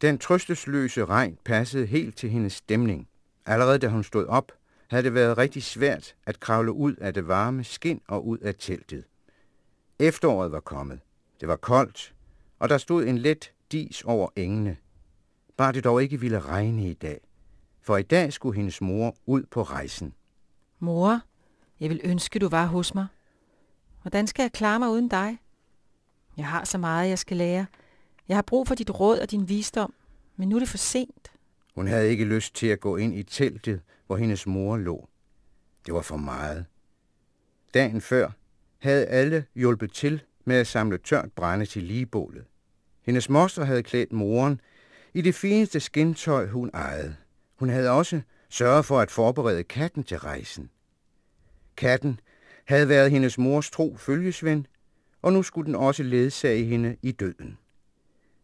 Den trøstesløse regn passede helt til hendes stemning. Allerede da hun stod op, havde det været rigtig svært at kravle ud af det varme skin og ud af teltet. Efteråret var kommet. Det var koldt, og der stod en let dis over engene. Bare det dog ikke ville regne i dag, for i dag skulle hendes mor ud på rejsen. Mor, jeg vil ønske, du var hos mig. Hvordan skal jeg klare mig uden dig? Jeg har så meget, jeg skal lære – jeg har brug for dit råd og din visdom, men nu er det for sent. Hun havde ikke lyst til at gå ind i teltet, hvor hendes mor lå. Det var for meget. Dagen før havde alle hjulpet til med at samle tørt brænde til ligebålet. Hendes moster havde klædt moren i det fineste skintøj, hun ejede. Hun havde også sørget for at forberede katten til rejsen. Katten havde været hendes mors tro følgesvend, og nu skulle den også ledsage hende i døden.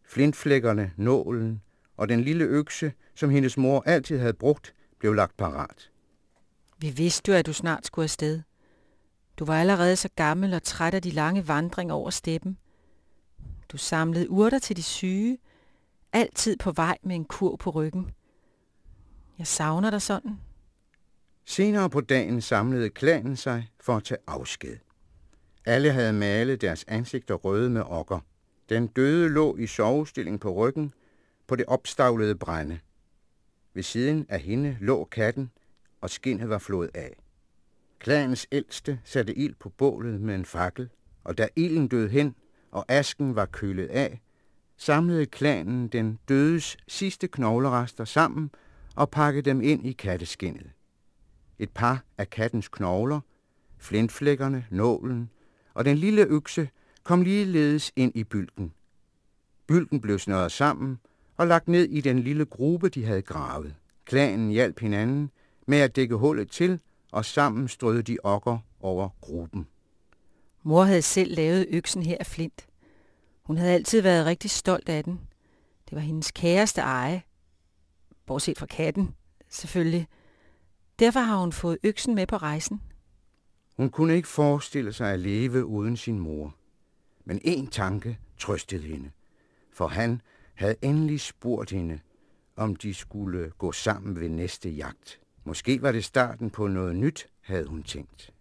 Flintflækkerne, nålen og den lille økse, som hendes mor altid havde brugt, blev lagt parat. Vi vidste jo, at du snart skulle afsted. Du var allerede så gammel og træt af de lange vandringer over steppen. Du samlede urter til de syge, altid på vej med en kur på ryggen. Jeg savner dig sådan. Senere på dagen samlede klanen sig for at tage afsked. Alle havde malet deres ansigter røde med okker. Den døde lå i sovestilling på ryggen på det opstavlede brænde. Ved siden af hende lå katten, og skinnet var flået af. Klanens ældste satte ild på bålet med en fakkel, og da ilden døde hen, og asken var kølet af, samlede klanen den dødes sidste knoglerester sammen og pakkede dem ind i katteskinnet. Et par af kattens knogler, flintflækkerne, nålen og den lille økse kom ligeledes ind i bylden. Bylden blev snøret sammen og lagt ned i den lille gruppe, de havde gravet. Klanen hjalp hinanden med at dække hullet til, og sammen strøede de okker over gruppen. Mor havde selv lavet øksen her af flint. Hun havde altid været rigtig stolt af den. Det var hendes kæreste eje. Bortset fra katten, selvfølgelig. Derfor har hun fået øksen med på rejsen. Hun kunne ikke forestille sig at leve uden sin mor. Men én tanke trøstede hende, for han havde endelig spurgt hende, om de skulle gå sammen ved næste jagt. Måske var det starten på noget nyt, havde hun tænkt.